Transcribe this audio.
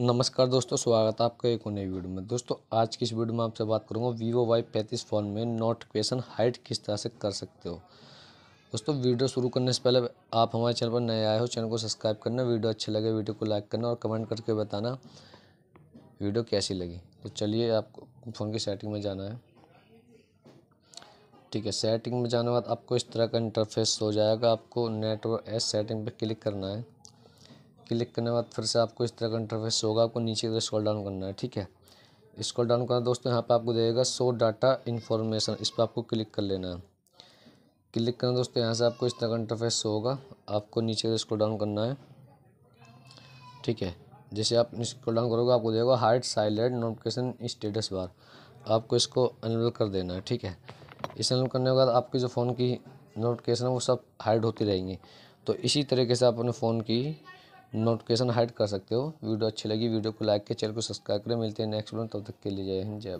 नमस्कार दोस्तों स्वागत है आपका एक और नई वीडियो में दोस्तों आज की इस वीडियो में आपसे बात करूंगा वीवो वाई पैंतीस फ़ोन में नोटिफिकेशन हाइट किस तरह से कर सकते हो दोस्तों वीडियो शुरू करने से पहले आप हमारे चैनल पर नए आए हो चैनल को सब्सक्राइब करना वीडियो अच्छे लगे वीडियो को लाइक करना और कमेंट करके बताना वीडियो कैसी लगी तो चलिए आपको फ़ोन की सेटिंग में जाना है ठीक है सेटिंग में जाने के बाद आपको इस तरह का इंटरफेस हो जाएगा आपको नेटवर्क एस सेटिंग पर क्लिक करना है क्लिक करने के बाद फिर से आपको इस तरह का इंटरफेस होगा आपको नीचे की स्क्रॉल डाउन करना है ठीक है स्क्रॉल डाउन करना दोस्तों यहाँ पे आपको देगा सो डाटा इन्फॉर्मेशन इस पर आपको क्लिक कर लेना है क्लिक करना दोस्तों यहाँ से आपको इस तरह का इंटरफेस होगा आपको नीचे स्क्रॉल डाउन करना है ठीक है जैसे आप स्क्रॉल डाउन करोगे आपको देगा hide silent notification status bar आपको इसको अनवल कर देना है ठीक है इसे अनलोड करने के बाद आपकी जो फ़ोन की नोटिफिकेशन है वो सब हाइड होती रहेंगी तो इसी तरीके से आप अपने फ़ोन की नोटिफिकेशन हाइड कर सकते हो वीडियो अच्छी लगी वीडियो को लाइक के चैनल को सब्सक्राइब करें मिलते हैं नेक्स्ट वीडियो तब तक के लिए जय हिंद जय